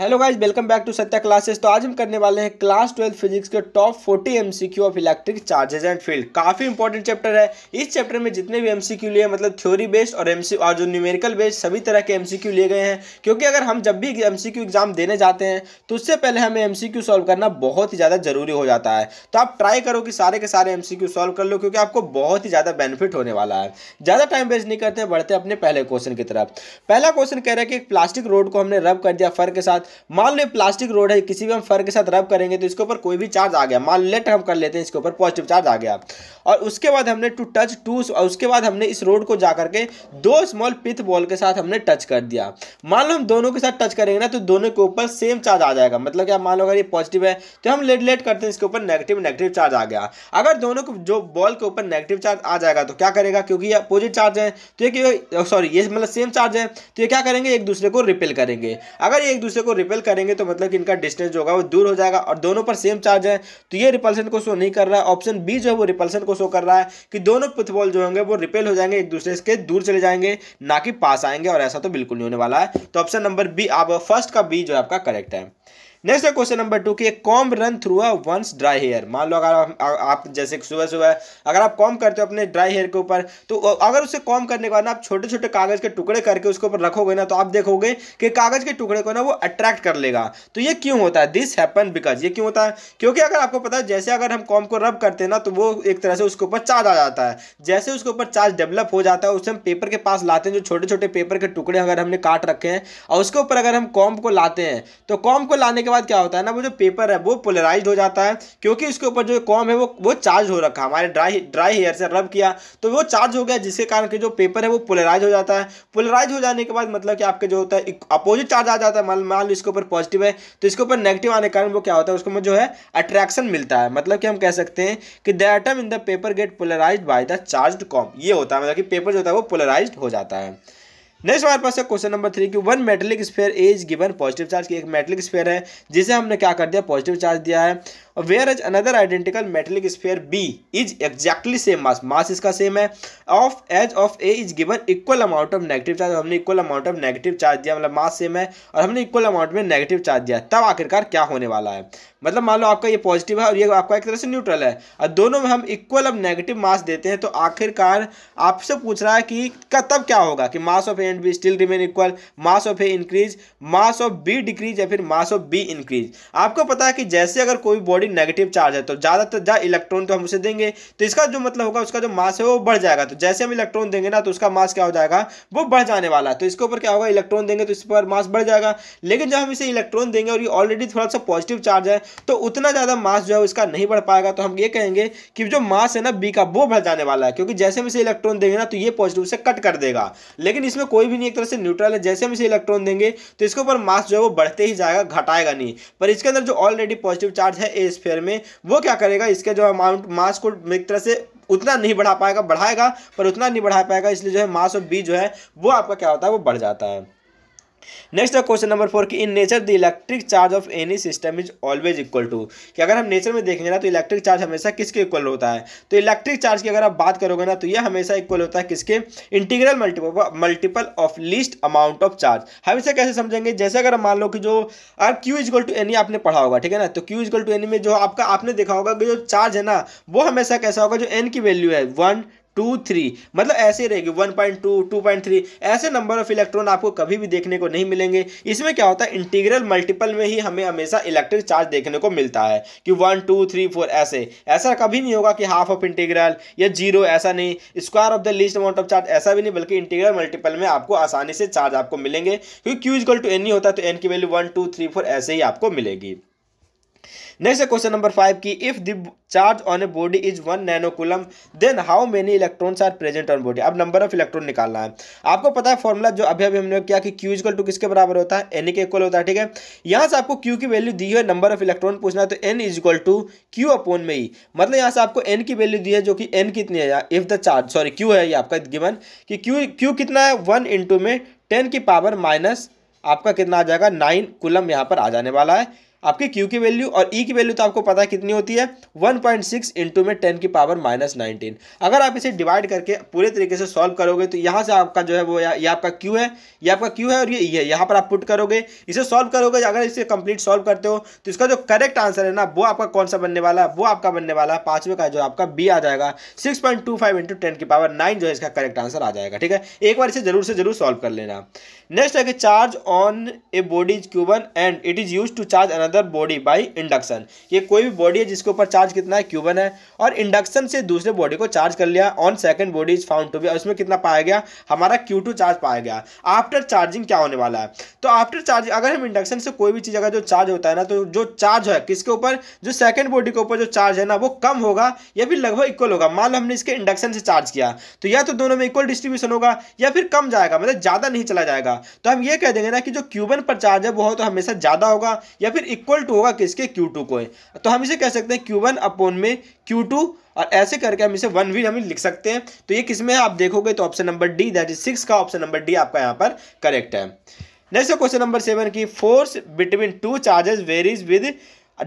hello guys welcome back to Satya classes तो आज हम करने वाले हैं क्लास ट्वेल्थ फिजिक्स के top 40 MCQ of electric charges and field काफ़ी इंपॉर्टेंट चैप्टर है इस चैप्टर में जितने भी एमसीक्यू लिए मतलब थ्योरी बेस्ड और एमसी और जो न्यूमेरिकल बेस्ड सभी तरह के एमसीक्यू लिए गए हैं क्योंकि अगर हम जब भी एम एग्जाम देने जाते हैं तो उससे पहले हमें एम सी सॉल्व करना बहुत ही ज़्यादा जरूरी हो जाता है तो आप ट्राई करो कि सारे के सारे एम सॉल्व कर लो क्योंकि आपको बहुत ही ज़्यादा बेनिफिट होने वाला है ज़्यादा टाइम वेस्ट नहीं करते बढ़ते अपने पहले क्वेश्चन की तरफ पहला क्वेश्चन कह रहा है कि प्लास्टिक रोड को हमने रब कर दिया फर के साथ मान लो प्लास्टिक रोड है किसी भी हम फर के साथ रब करेंगे तो इसके ऊपर कोई भी चार्ज आ गया मान लेट हम कर लेते हैं इसके ऊपर पॉजिटिव चार्ज आ गया और उसके बाद हमने टू टच टू और उसके बाद हमने इस रोड को जा करके दो स्मॉल पिथ बॉल के साथ हमने टच कर दिया मान लो हम दोनों के साथ टच करेंगे ना तो दोनों के ऊपर सेम चार्ज आ जाएगा मतलब क्या मान लो अगर ये पॉजिटिव है तो हम लेट लेट करते हैं इसके ऊपर नेगेटिव नेगेटिव चार्ज आ गया अगर दोनों को जो बॉल के ऊपर नेगेटिव चार्ज आ जाएगा तो क्या करेगा क्योंकि ये अपोजिट चार्ज है तो ये सॉरी ये मतलब सेम चार्ज है तो ये क्या करेंगे एक दूसरे को रिपेल करेंगे अगर ये एक दूसरे को रिपेल करेंगे तो मतलब कि इनका डिस्टेंस जो होगा वो दूर हो जाएगा और दोनों पर सेम चार्ज है तो ये रिपल्सन को शो नहीं कर रहा है ऑप्शन बी जो है वो रिपल्सन को शो कर रहा है कि दोनों पुथबॉल जो होंगे वो रिपेल हो जाएंगे एक दूसरे के दूर चले जाएंगे ना कि पास आएंगे और ऐसा तो बिल्कुल नहीं होने वाला है तो ऑप्शन नंबर बी आप फर्स्ट का बी जो आपका करेक्ट है नेक्स्ट है क्वेश्चन नंबर टू की comb run through a one's dry hair मान लो अगर आप, आप जैसे सुबह सुबह अगर आप कॉम करते हो अपने ड्राई हेयर के ऊपर तो अगर उसे कॉम करने के बाद ना आप छोटे छोटे कागज़ के टुकड़े करके उसके ऊपर रखोगे ना तो आप देखोगे कि कागज़ के टुकड़े को ना वो अट्रैक्ट कर लेगा तो ये क्यों होता है दिस हैपन बिकॉज ये क्यों होता है क्योंकि अगर आपको पता है जैसे अगर हम कॉम को रब करते हैं ना तो वो एक तरह से उसके ऊपर चार्ज आ जाता है जैसे उसके ऊपर चार्ज डेवलप हो जाता है उसे हम पेपर के पास लाते हैं जो छोटे छोटे पेपर के टुकड़े अगर हमने काट रखे हैं और उसके ऊपर अगर हम कॉम को लाते हैं तो कॉम को लाने के बाद क्या होता है ना वो जो पेपर है वो पोलराइज हो जाता है क्योंकि इसके ऊपर जो कॉम है वो वो चार्ज हो रखा है हमारे ड्राई ड्राई हेयर से रब किया तो वो चार्ज हो गया जिसके कारण के जो पेपर है वो पोलराइज हो जाता है पोलराइज हो जाने के बाद मतलब कि आपके जो होता है अपोजिट चार्ज आ जाता है मान मान लो इसके ऊपर पॉजिटिव है तो इसके ऊपर नेगेटिव आने के कारण वो क्या होता है उसको जो है अट्रैक्शन मिलता है मतलब कि हम कह सकते हैं कि the item in the paper get polarise by the charge comb ये होता है मतलब कि पेपर जो होता है वो पोलराइज हो जाता है नेक्स्ट हमारे पास है क्वेश्चन नंबर थ्री की one metallic sphere is given positive charge की एक मेटलिक स्फेयर है जिसे हमने क्या कर दिया पॉजिटिव चार्ज दिया है where is another identical metallic sphere B is exactly same mass mass इसका सेम है of as of A is given equal amount of negative charge हमने equal amount of negative charge दिया मतलब mass same है और हमने equal amount में negative charge दिया तब आखिरकार क्या होने वाला है मतलब मान लो आपका ये पॉजिटिव है और ये आपका एक तरह से न्यूट्रल है और दोनों में हम इक्वल अब नेगेटिव मास देते हैं तो आखिरकार आपसे पूछ रहा है कि तब क्या होगा कि mass of A and B still remain equal mass of A increase mass of B decrease या फिर मास ऑफ बी इंक्रीज आपको पता है कि जैसे अगर कोई बॉडी सॉरी नेगेटिव चार्ज है तो ज़्यादा से ज़्यादा इलेक्ट्रॉन तो हम उसे देंगे तो इसका जो मतलब होगा उसका जो मास है वो बढ़ जाएगा तो जैसे हम इलेक्ट्रॉन देंगे ना तो उसका मास क्या हो जाएगा वो बढ़ जाने वाला है तो इसके ऊपर क्या होगा इलेक्ट्रॉन देंगे तो इस पर मास बढ़ जाएगा लेकिन जब हम इसे इलेक्ट्रॉन देंगे और ये ऑलरेडी थोड़ा सा पॉजिटिव चार्ज है तो उतना ज़्यादा मास जो है उसका नहीं बढ़ पाएगा तो हम ये कहेंगे कि जो मास है ना बी का वो बढ़ जाने वाला है क्योंकि जैसे हम इसे इलेक्ट्रॉन देंगे ना तो ये पॉजिटिव से कट कर देगा लेकिन इसमें कोई भी नहीं एक तरह से न्यूट्रल है जैसे हम इसे इलेक्ट्रॉन देंगे तो इसके ऊपर मास जो है वो बढ़ते ही जाएगा घटाएगा नहीं पर इसके अंदर जो ऑलरेडी पॉजिटिव चार्ज है ए इस फेयर में वो क्या करेगा इसके जो अमाउंट मास को एक तरह से उतना नहीं बढ़ा पाएगा बढ़ाएगा पर उतना नहीं बढ़ा पाएगा इसलिए जो है मास और बी जो है वो आपका क्या होता है वो बढ़ जाता है नेक्स्ट है क्वेश्चन नंबर फोर की in nature the electric charge of any system is always equal to कि अगर हम नेचर में देखेंगे ना तो इलेक्ट्रिक चार्ज हमेशा किसके इक्वल होता है तो इलेक्ट्रिक चार्ज की अगर आप बात करोगे ना तो यह हमेशा इक्वल होता है किसके integral multiple multiple of least amount of charge हम इसे कैसे समझेंगे जैसे अगर मान लो कि जो अगर क्यू इजल टू एनी आपने पढ़ा होगा ठीक है ना तो क्यू इजल टू एनी में जो आपका आपने देखा होगा कि जो चार्ज है ना वो हमेशा कैसा होगा जो एन की वैल्यू है वन टू थ्री मतलब ऐसे रहेगी one point two two point three ऐसे नंबर ऑफ इलेक्ट्रॉन आपको कभी भी देखने को नहीं मिलेंगे इसमें क्या होता है इंटीग्रल मल्टीपल में ही हमें हमेशा इलेक्ट्रिक चार्ज देखने को मिलता है कि वन टू थ्री फोर ऐसे ऐसा कभी नहीं होगा कि हाफ ऑफ इंटीग्रल या जीरो ऐसा नहीं square of the least amount of charge ऐसा भी नहीं बल्कि इंटीग्रल मल्टीपल में आपको आसानी से चार्ज आपको मिलेंगे क्योंकि क्यू इजल टू एन ही होता है तो एन की value one two three four ऐसे ही आपको मिलेगी नेक्स्ट है क्वेश्चन नंबर फाइव की if the charge on a body is one nanocoulomb then how many electrons are present on body अब नंबर ऑफ इलेक्ट्रॉन निकालना है आपको पता है फॉर्मूला जो अभी अभी हमने किया कि क्यू इजकल टू किसके बराबर होता है एन के इक्वल होता है ठीक है यहाँ से आपको क्यू की वैल्यू दी है नंबर ऑफ इलेक्ट्रॉन पूछना है तो N is equal to Q upon में ही मतलब यहाँ से आपको एन की वैल्यू दी है जो कि एन कितनी है if the charge sorry Q है ये आपका गिवन कि क्यू क्यू कितना है वन इंटू में टेन की पावर माइनस आपका कितना आ जाएगा नाइन कुलम यहाँ पर आ जाने वाला है आपकी क्यू की वैल्यू और ई e की वैल्यू तो आपको पता है कितनी होती है 1.6 पॉइंट सिक्स इंटू में टेन की पावर माइनस नाइनटीन अगर आप इसे डिवाइड करके पूरे तरीके से सॉल्व करोगे तो यहाँ से आपका जो है वो या, ये आपका क्यू है ये आपका क्यू है और ये ई e है यहाँ पर आप पुट करोगे इसे सॉल्व करोगे अगर इसे कंप्लीट सॉल्व करते हो तो इसका जो करेक्ट आंसर है ना वो आपका कौन सा बनने वाला है वो आपका बनने वाला है पाँचवें का जो आपका बी आ जाएगा six point two five into ten की पावर नाइन जो है इसका करेक्ट आंसर आ जाएगा ठीक है एक बार इसे जरूर से जरूर सॉल्व कर लेना नेक्स्ट है कि charge on a body is Q one and it is used to charge another body by induction ये कोई भी बॉडी है जिसके ऊपर चार्ज कितना है क्यूबन है और इंडक्शन से दूसरे बॉडी को चार्ज कर लिया on second body is found to be उसमें कितना पाया गया हमारा क्यू टू चार्ज पाया गया आफ्टर चार्जिंग क्या होने वाला है तो आफ्टर चार्जिंग अगर हम इंडक्शन से कोई भी चीज़ अगर जो चार्ज होता है ना तो जो चार्ज है किसके ऊपर जो सेकंड बॉडी के ऊपर जो चार्ज है ना वो कम होगा या फिर लगभग इक्वल होगा मान लो हमने इसके इंडक्शन से चार्ज किया तो या तो दोनों में इक्वल डिस्ट्रीब्यूशन होगा या फिर कम जाएगा मतलब ज़्यादा नहीं चला जाएगा होगा तो हम ये कह देंगे ना कि जो क्यू पर चार्ज है वो तो हमेशा ज़्यादा होगा या फिर इक्वल टू होगा किसके क्यू को है तो हम इसे कह सकते हैं क्यू अपोन में क्यू और ऐसे करके हम इसे वन भी हम लिख सकते हैं तो ये किस में है आप देखोगे तो option number D that is six का ऑप्शन नंबर डी आपका यहाँ पर करेक्ट है नेक्स्ट क्वेश्चन नंबर सेवन की force between two charges varies with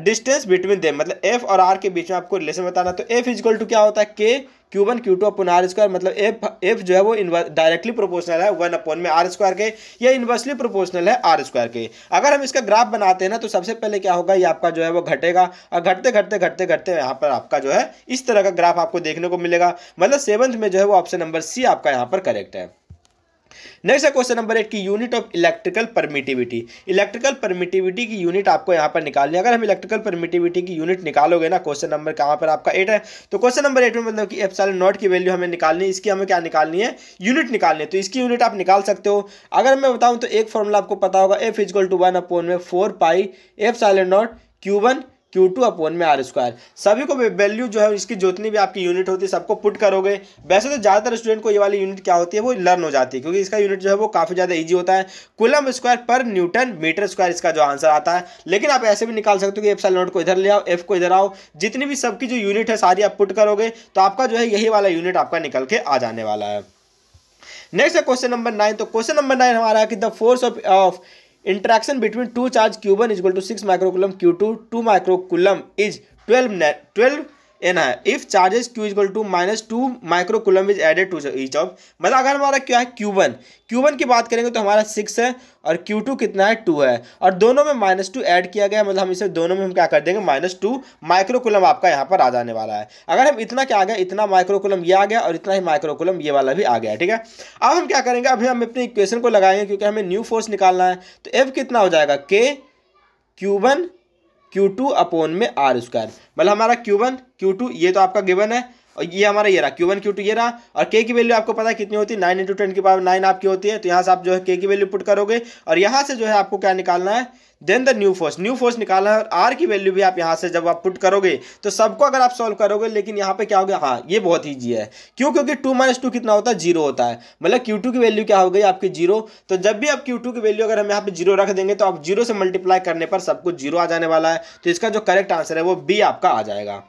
distance between them मतलब एफ और आर के बीच में आपको रिलेशन बताना तो एफ इजक्वल टू क्या होता है K Q one Q two upon R square मतलब एफ एफ जो है वो डायरेक्टली प्रोपोर्शनल है वन अपन में आर स्क्वायर के या इन्वर्सली प्रोपोर्शनल है आर स्क्वायर के अगर हम इसका ग्राफ बनाते हैं ना तो सबसे पहले क्या होगा ये आपका जो है वो घटेगा और घटते घटते घटते घटते यहाँ पर आपका जो है इस तरह का ग्राफ आपको देखने को मिलेगा मतलब सेवन्थ में जो है वो ऑप्शन नंबर सी आपका यहाँ पर करेक्ट है नेक्स्ट है क्वेश्चन नंबर एट की unit of electrical permittivity electrical permittivity की यूनिट आपको यहाँ पर निकालनी है अगर हम इलेक्ट्रिकल परमिटिविटी की यूनिट निकालोगे ना क्वेश्चन नंबर कहाँ पर आपका एट है तो क्वेश्चन नंबर एट में मतलब कि एफ साल नॉट की वैल्यू हमें निकालनी है इसकी हमें क्या निकालनी है यूनिट निकालनी है तो इसकी यूनिट आप निकाल सकते हो अगर मैं बताऊँ तो एक फॉर्मूला आपको पता होगा F equal to one upon में four pi epsilon naught Q one Q two upon में आर स्क्वायर सभी को वैल्यू जो है इसकी जितनी भी आपकी यूनिट होती है सबको पुट करोगे वैसे तो ज़्यादातर स्टूडेंट को ये वाली यूनिट क्या होती है वो लर्न हो जाती है क्योंकि इसका यूनिट जो है वो काफ़ी ज़्यादा ईजी होता है coulomb square per newton metre square इसका जो आंसर आता है लेकिन आप ऐसे भी निकाल सकते हो कि एफ नोट को इधर ले आओ एफ को इधर आओ जितनी भी सबकी जो यूनिट है सारी आप पुट करोगे तो आपका जो है यही वाला यूनिट आपका निकल के आ जाने वाला है नेक्स्ट है क्वेश्चन नंबर नाइन तो क्वेश्चन नंबर नाइन हमारा कि the force of of interaction between two charge q one is equal to six microcoulomb q two two microcoulomb is twelve twelve N है if charges q equal to minus two micro coulomb is added to each of मतलब अगर हमारा क्या है Q one Q one की बात करेंगे तो हमारा सिक्स है और क्यू टू कितना है टू है और दोनों में माइनस टू एड किया गया मतलब हम इसे दोनों में हम क्या कर देंगे माइनस टू माइक्रो कुलम आपका यहाँ पर आ जाने वाला है अगर हम इतना क्या आ गया इतना माइक्रो कुलम ये आ गया और इतना ही माइक्रो कुलम ये वाला भी आ गया ठीक है अब हम क्या करेंगे अभी हम अपने इक्वेशन को लगाएंगे क्योंकि हमें न्यू फोर्स निकालना है तो एफ कितना हो जाएगा K Q one Q two upon में आर स्क्वायर मतलब हमारा क्यू वन क्यू टू ये तो आपका गिवन है और ये हमारा ये रहा क्यू वन क्यू टू ये रहा और के की वैल्यू आपको पता है कितनी होती है नाइन इंटू टेन की पावर नाइन आपकी होती है तो यहाँ से आप जो है के की वैल्यू पुट करोगे और यहाँ से जो है आपको क्या निकालना है then the new force new force निकाला है और आर की वैल्यू भी आप यहाँ से जब आप पुट करोगे तो सबको अगर आप सॉल्व करोगे लेकिन यहाँ पे क्या हो गया हाँ ये बहुत ईजी है क्यों क्योंकि टू माइनस टू कितना होता है जीरो होता है मतलब क्यू टू की वैल्यू क्या हो गई आपकी जीरो तो जब भी आप क्यू टू की वैल्यू अगर हम यहाँ पे जीरो रख देंगे तो आप जीरो से मल्टीप्लाई करने पर सब कुछ जीरो आ जाने वाला है तो इसका जो करेक्ट आंसर है वो बी आपका आ जाएगा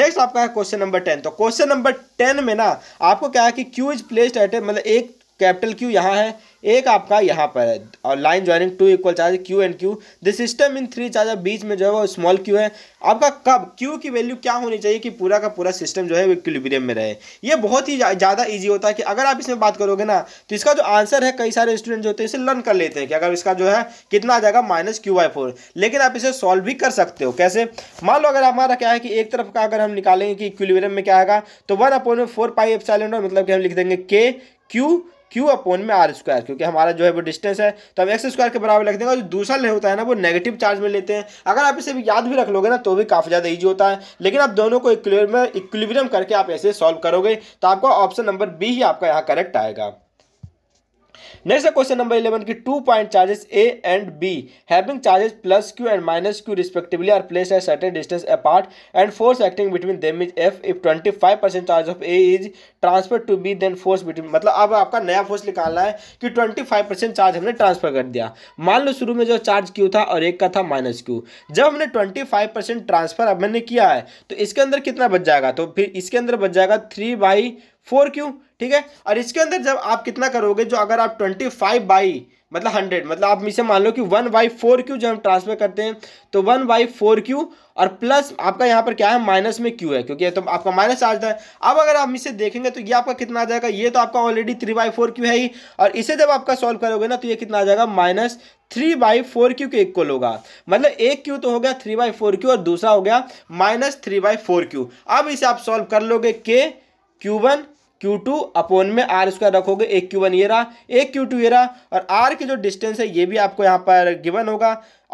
नेक्स्ट आपका है क्वेश्चन नंबर टेन तो क्वेश्चन नंबर टेन में ना आपको क्या है कि क्यू इज प्लेस्ड एट मतलब एक कैपिटल क्यू यहाँ है एक आपका यहाँ पर है और line joining two equal charge q and q the system in three charge बीच में जो है वो स्मॉल क्यू है आपका कब क्यू की वैल्यू क्या होनी चाहिए कि पूरा का पूरा सिस्टम जो है वो इक्विलिब्रियम में रहे ये बहुत ही ज़्यादा ईजी होता है कि अगर आप इसमें बात करोगे ना तो इसका जो आंसर है कई सारे स्टूडेंट जो होते हैं इसे लर्न कर लेते हैं कि अगर इसका जो है कितना आ जाएगा माइनस क्यू बाई फोर लेकिन आप इसे सॉल्व भी कर सकते हो कैसे मान लो अगर हमारा क्या है कि एक तरफ का अगर हम निकालेंगे कि इक्विलिब्रियम में क्या आएगा तो वन अपॉइंट में फोर पाई एफ मतलब कि हम लिख देंगे के क्यू क्यू अपोन में आर स्क्वायर क्योंकि हमारा जो है वो डिस्टेंस है तो हम एक्स स्क्वायर के बराबर लिख देंगे और जो दूसरा ले होता है ना वो नेगेटिव चार्ज में लेते हैं अगर आप इसे भी याद भी रख लोगे ना तो भी काफ़ी ज़्यादा ईजी होता है लेकिन आप दोनों को इक्विलिब्रियम करके आप ऐसे सॉल्व करोगे तो आपका ऑप्शन नंबर बी ही आपका यहाँ करेक्ट आएगा नेक्स्ट क्वेश्चन नंबर इलेवन की two point charges A and B having charges plus q and minus q respectively are place at certain distance apart and force acting between them is F if twenty five percent charge of A is transfer to B then force between मतलब अब आपका नया force निकालना है कि twenty five percent charge हमने transfer कर दिया मान लो शुरू में जो चार्ज क्यू था और एक का था माइनस क्यू जब हमने ट्वेंटी फाइव परसेंट ट्रांसफर अब मैंने किया है तो इसके अंदर कितना बच जाएगा तो फिर इसके अंदर बच जाएगा थ्री बाई फोर क्यू ठीक है और इसके अंदर जब आप कितना करोगे जो अगर आप ट्वेंटी फाइव बाई मतलब हंड्रेड मतलब आप इसे मान लो कि वन बाई फोर क्यू जब हम ट्रांसफर करते हैं तो वन बाई फोर क्यू और प्लस आपका यहाँ पर क्या है माइनस में क्यू है क्योंकि तो आपका माइनस आ जाता है अब अगर आप इसे देखेंगे तो ये आपका कितना आ जाएगा ये तो आपका already three by four q है ही और इसे जब आपका सॉल्व करोगे ना तो ये कितना आ जाएगा minus three by four q के इक्वल होगा मतलब एक क्यू तो हो गया थ्री बाई फोर क्यू और दूसरा हो गया minus three by four q अब इसे आप सॉल्व कर लोगे K Q one Q two upon में आर स्क्वायर रखोगे एक क्यू वन ये रहा एक क्यू टू ये रहा और आर की जो डिस्टेंस है ये भी आपको यहाँ पर गिवन होगा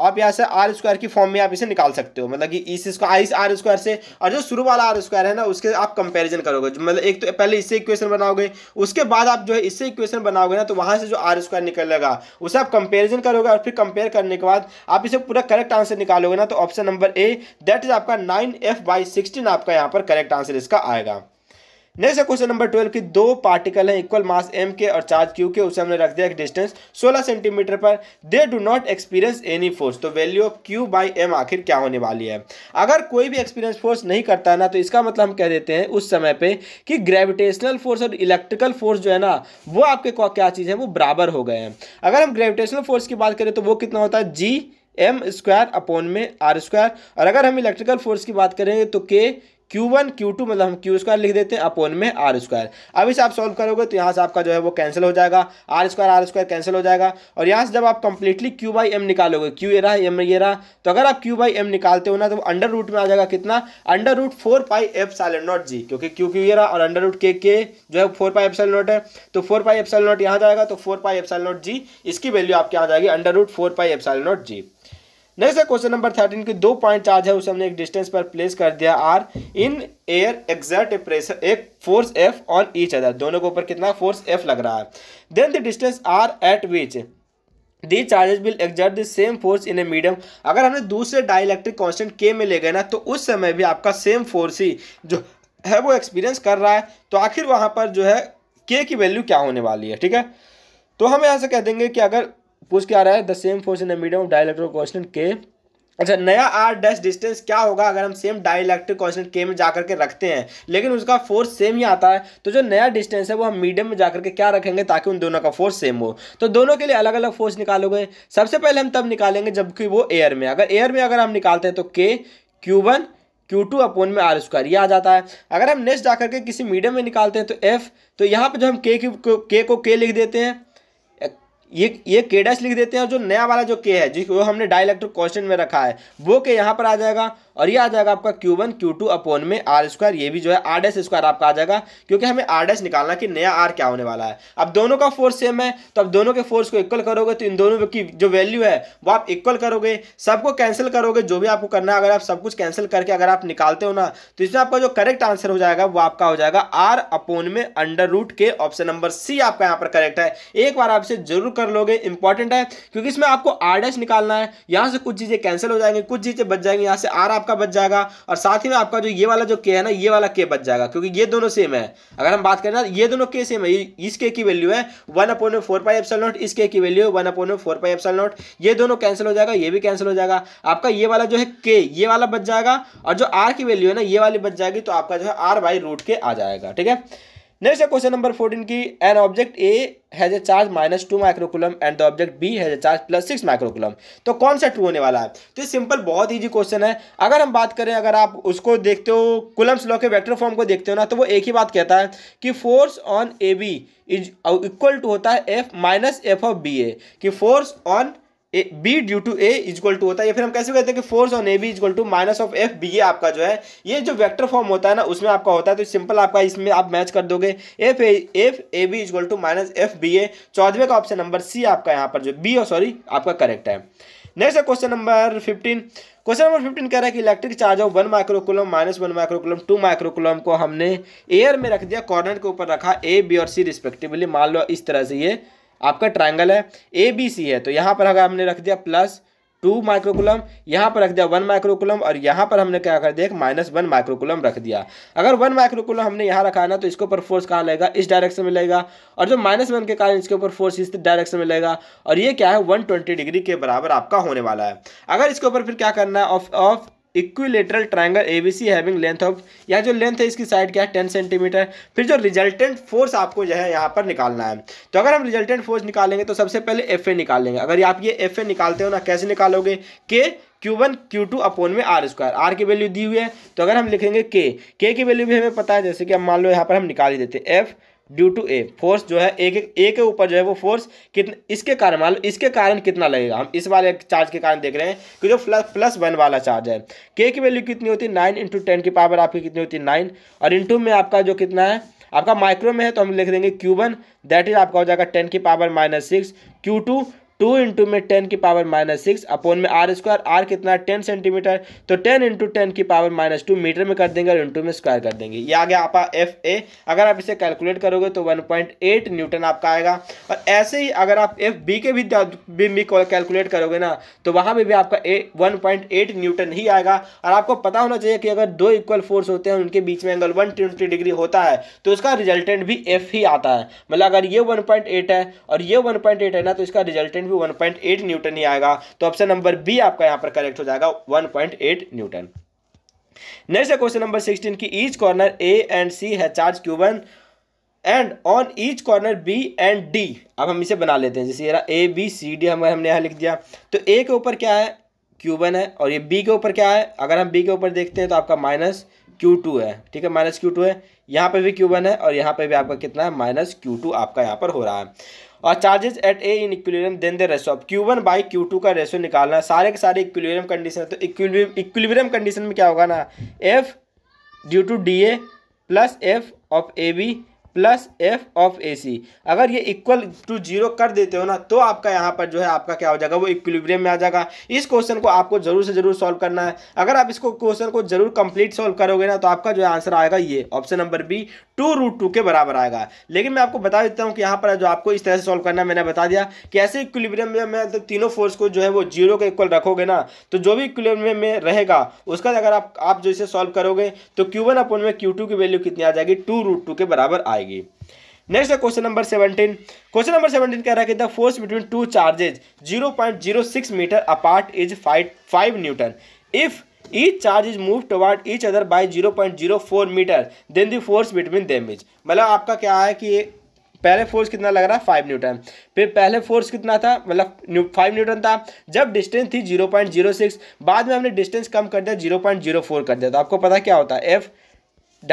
आप यहाँ से आर स्क्वायर की फॉर्म में आप इसे निकाल सकते हो मतलब कि इस स्क्वायर इस आर स्क्वायर से और जो शुरू वाला आर स्क्वायर है ना उसके आप कंपैरिजन करोगे मतलब एक तो पहले इससे इक्वेशन बनाओगे उसके बाद आप जो है इससे इक्वेशन बनाओगे ना तो वहाँ से जो आर स्क्वायर निकलेगा उसे आप कंपेरिजन करोगे और फिर कंपेयर करने के बाद आप इसे पूरा करेक्ट आंसर निकालोगे ना तो option number A that is आपका नाइन एफ बाई सिक्सटीन आपका यहाँ पर करेक्ट आंसर इसका आएगा नेक्स्ट क्वेश्चन नंबर ट्वेल्व की दो पार्टिकल हैं इक्वल मास एम के और चार्ज क्यू के उसे हमने रख दिया एक डिस्टेंस 16 सेंटीमीटर पर they do not experience any force तो value of q by m आखिर क्या होने वाली है अगर कोई भी एक्सपीरियंस फोर्स नहीं करता ना तो इसका मतलब हम कह देते हैं उस समय पर कि ग्रेविटेशनल फोर्स और इलेक्ट्रिकल फोर्स जो है ना वो आपके क्या चीज़ है वो बराबर हो गए हैं अगर हम ग्रेविटेशनल फोर्स की बात करें तो वो कितना होता है जी एम स्क्वायर अपॉन में आर स्क्वायर और अगर हम इलेक्ट्रिकल फोर्स की बात करेंगे तो K Q one Q to मतलब हम क्यू स्क्वायर लिख देते हैं अपोन में आर स्क्वायर अब इसे आप सॉल्व करोगे तो यहाँ से आपका जो है वो कैंसिल हो जाएगा r square r square cancel हो जाएगा और यहाँ से जब आप कंप्लीटली क्यू बाई एम निकालोगे क्यू ये रहा एम ये रहा तो अगर आप क्यू बाई एम निकालते हो ना तो अंडर रूट में आ जाएगा कितना under root four pi epsilon naught G क्योंकि क्यू क्यू ये रहा और अंडर रूट के के जो है four pi epsilon naught है तो four pi epsilon naught यहाँ जाएगा तो four pi epsilon naught G इसकी वैल्यू आपके यहाँ जाएगी under root four pi epsilon naught G next है क्वेश्चन नंबर थर्टीन की दो पॉइंट चार्ज है उसे हमने एक डिस्टेंस पर प्लेस कर दिया r in air exert a pressure एक force F on each other दोनों के ऊपर कितना फोर्स एफ लग रहा है then the distance r at which the charges will exert the same force in a medium अगर हमने दूसरे डायलैक्ट्रिक कॉन्स्टेंट के में ले गए ना तो उस समय भी आपका सेम फोर्स ही जो है वो एक्सपीरियंस कर रहा है तो आखिर वहाँ पर जो है के की वैल्यू क्या होने वाली है ठीक है तो हम यहाँ से कह देंगे कि अगर पूछ के आ रहा है the same force in the medium of dielectric constant K अच्छा नया आर डैश डिस्टेंस क्या होगा अगर हम सेम डाइलेक्ट्रिक कॉन्स्टेंट के में जाकर के रखते हैं लेकिन उसका फोर्स सेम ही आता है तो जो नया डिस्टेंस है वो हम मीडियम में जाकर के क्या रखेंगे ताकि उन दोनों का फोर्स सेम हो तो दोनों के लिए अलग अलग फोर्स निकालोगे सबसे पहले हम तब निकालेंगे जबकि वो एयर में अगर एयर में अगर हम निकालते हैं तो K Q one Q two upon में आर स्क्वायर ये आ जाता है अगर हम नेक्स्ट जाकर के किसी मीडियम में निकालते हैं तो एफ तो यहाँ पर जो हम के को के लिख देते हैं ये ये के डैश लिख देते हैं और जो नया वाला जो के है जिसको हमने डाइलेक्ट्रिक क्वेश्चन में रखा है वो के यहाँ पर आ जाएगा और ये आ जाएगा आपका q one Q two upon में आर स्क्वायर ये भी जो है आर डैश स्क्वायर आपका आ जाएगा क्योंकि हमें आर डैश निकालना कि नया आर क्या होने वाला है अब दोनों का फोर्स सेम है तो अब दोनों के फोर्स को इक्वल करोगे तो इन दोनों की जो वैल्यू है वो आप इक्वल करोगे सबको कैंसिल करोगे जो भी आपको करना है अगर आप सब कुछ कैंसिल करके अगर आप निकालते हो ना तो इसमें आपका जो करेक्ट आंसर हो जाएगा वो आपका हो जाएगा आर अपोन में under root K option number C आपका यहाँ पर करेक्ट है एक बार आपसे जरूर कर लोगे इंपॉर्टेंट है क्योंकि इसमें आपको आर डैश निकालना है यहाँ से कुछ चीज़ें कैंसिल हो जाएंगे कुछ चीज़ें बच जाएंगे यहाँ से आर आपका बच जाएगा और साथ ही में आपका जो ये वाला जो के है ना ये वाला के बच जाएगा क्योंकि ये दोनों सेम है अगर हम बात करें ना ये दोनों के सेम है इस के की वैल्यू है one upon four pi epsilon naught इस के की value one upon four pi epsilon naught ये दोनों कैंसिल हो जाएगा ये भी कैंसिल हो जाएगा आपका ये वाला जो है के ये वाला बच जाएगा और जो आर की वैल्यू है ना ये वाली बच जाएगी तो आपका जो है आर बाई रूट के आ जाएगा ठीक है नेक्स्ट है क्वेश्चन नंबर फोर्टीन की an object A has a charge minus two microcoulomb and the object B has a charge plus six microcoulomb तो कौन सा ट्रू होने वाला है तो ये सिंपल बहुत ईजी क्वेश्चन है अगर हम बात करें अगर आप उसको देखते हो कुलम्स लॉ के वेक्टर फॉर्म को देखते हो ना तो वो एक ही बात कहता है कि force on A B is equal to होता है F minus F of B A कि force on A B due to A is equal to होता है या फिर हम कैसे कहते हैं कि force on A B is equal to minus of F B A आपका जो है ये जो वेक्टर फॉर्म होता है ना उसमें आपका होता है तो सिंपल आपका इसमें आप मैच कर दोगे F A F A B is equal to minus F B A चौदवे का ऑप्शन नंबर सी आपका यहाँ पर जो बी और सॉरी आपका करेक्ट है नेक्स्ट है question number fifteen question number fifteen कह रहा है कि electric charge of one microcoulomb minus one microcoulomb two microcoulomb को हमने एयर में रख दिया कॉर्नर के ऊपर रखा ए बी और सी रिस्पेक्टिवली मान लो इस तरह से ये आपका ट्राइंगल है ए बी सी है तो यहाँ पर अगर हमने रख दिया प्लस टू माइक्रोकुलम यहाँ पर रख दिया वन माइक्रोकुलम और यहाँ पर हमने क्या कर दिया माइनस वन माइक्रोकुलम रख दिया अगर वन माइक्रोकुलम हमने यहाँ रखा ना तो इसके ऊपर फोर्स कहाँ लगेगा इस डायरेक्शन में लगेगा और जो माइनस वन के कारण इसके ऊपर फोर्स इस डायरेक्शन में लगेगा और ये क्या है वन ट्वेंटी डिग्री के बराबर आपका होने वाला है अगर इसके ऊपर फिर क्या करना है of of equilateral B C having length of या जो लेंथ है इसकी साइड क्या है टेन सेंटीमीटर फिर जो रिजल्टेंट फोर्स आपको जो है यहाँ पर निकालना है तो अगर हम रिजल्टेंट फोर्स निकालेंगे तो सबसे पहले एफ ए निकालेंगे अगर आप ये एफ ए निकालते हो ना कैसे निकालोगे K Q one Q two upon में आर स्क्वायर आर की वैल्यू दी हुई है तो अगर हम लिखेंगे के के की वैल्यू भी हमें पता है जैसे कि हम मान लो यहाँ पर हम निकाल ही देते F due to A force जो है ए के ए के ऊपर जो है वो फोर्स कितने इसके कारण मान लो इसके कारण कितना लगेगा हम इस वाले चार्ज के कारण देख रहे हैं कि जो प्लस प्लस वन वाला चार्ज है के की वैल्यू कितनी होती है नाइन इंटू टेन की पावर आपकी कितनी होती है नाइन और इंटू में आपका जो कितना है आपका माइक्रो में है तो हम लिख देंगे क्यू वन दैट इज आपका हो जाएगा टेन की power minus six q two two into में टेन की पावर माइनस सिक्स अपोन में आर स्क्वायर आर कितना है टेन सेंटीमीटर तो टेन इंटू टेन की पावर माइनस टू मीटर में कर देंगे और इंटू में स्क्वायर कर देंगे ये आ गया आपका एफ ए अगर आप इसे कैलकुलेट करोगे तो वन पॉइंट एट न्यूटन आपका आएगा और ऐसे ही अगर आप एफ बी के भी बिम भी कैलकुलेट करोगे ना तो वहाँ पर भी आपका A one point eight newton ही आएगा और आपको पता होना चाहिए कि अगर दो इक्वल फोर्स होते हैं उनके बीच में एंगल वन ट्वेंटी डिग्री होता है तो उसका रिजल्टेंट भी एफ ही आता है मतलब अगर ये वन पॉइंट एट है और ये वन पॉइंट एट है ना तो इसका रिजल्टेंट करंट भी 1.8 न्यूटन ही आएगा तो ऑप्शन नंबर बी आपका यहां पर करेक्ट हो जाएगा 1.8 न्यूटन नेक्स्ट है क्वेश्चन नंबर 16 की each corner A and C है charge q one and on each corner B and D अब हम इसे बना लेते हैं जैसे ए बी सी डी हमें हमने यहाँ लिख दिया तो ए के ऊपर क्या है क्यू वन है और ये बी के ऊपर क्या है अगर हम बी के ऊपर देखते हैं तो आपका माइनस क्यू टू है ठीक है माइनस क्यू टू है यहाँ पे भी क्यू वन है और यहाँ पे भी आपका कितना है माइनस क्यू टू आपका यहाँ पर हो रहा है और charges at A in equilibrium then they ratio अब q one by q two का रेशो निकालना है सारे के सारे इक्विलिब्रियम कंडीशन है तो इक्विलिब्रियम कंडीशन में क्या होगा ना F due to D A plus F of A B plus F of A C अगर ये इक्वल टू जीरो कर देते हो ना तो आपका यहाँ पर जो है आपका क्या हो जाएगा वो इक्विलिब्रियम में आ जाएगा इस क्वेश्चन को आपको जरूर से जरूर सॉल्व करना है अगर आप इसको क्वेश्चन को जरूर कंप्लीट सॉल्व करोगे ना तो आपका जो है आंसर आएगा ये option number B two root two के बराबर आएगा लेकिन मैं आपको बता देता हूँ कि यहाँ पर जो आपको इस तरह से सॉल्व करना है मैंने बता दिया कि ऐसे इक्विलिब्रियम में मैं तो तीनों फोर्स को जो है वो जीरो के इक्वल रखोगे ना तो जो भी इक्विलिब्रियम में रहेगा उसका अगर आप जो इसे सॉल्व करोगे तो क्यू वन अपन में क्यू टू की वैल्यू कितनी आ जाएगी टू रूट टू के बराबर आएगी आएगी नेक्स्ट है question number seventeen question number seventeen कह रहा है कि the force between two charges zero point zero six metre apart is five five newton if each charge is move charge each other by zero point zero four metre then the force between them is मतलब आपका क्या है कि पहले force कितना लग रहा है फाइव न्यूटन फिर पहले फोर्स कितना था मतलब फाइव न्यूटन था जब डिस्टेंस थी जीरो पॉइंट जीरो सिक्स बाद में हमने डिस्टेंस कम कर दिया जीरो पॉइंट जीरो फोर कर दिया तो आपको पता क्या होता है F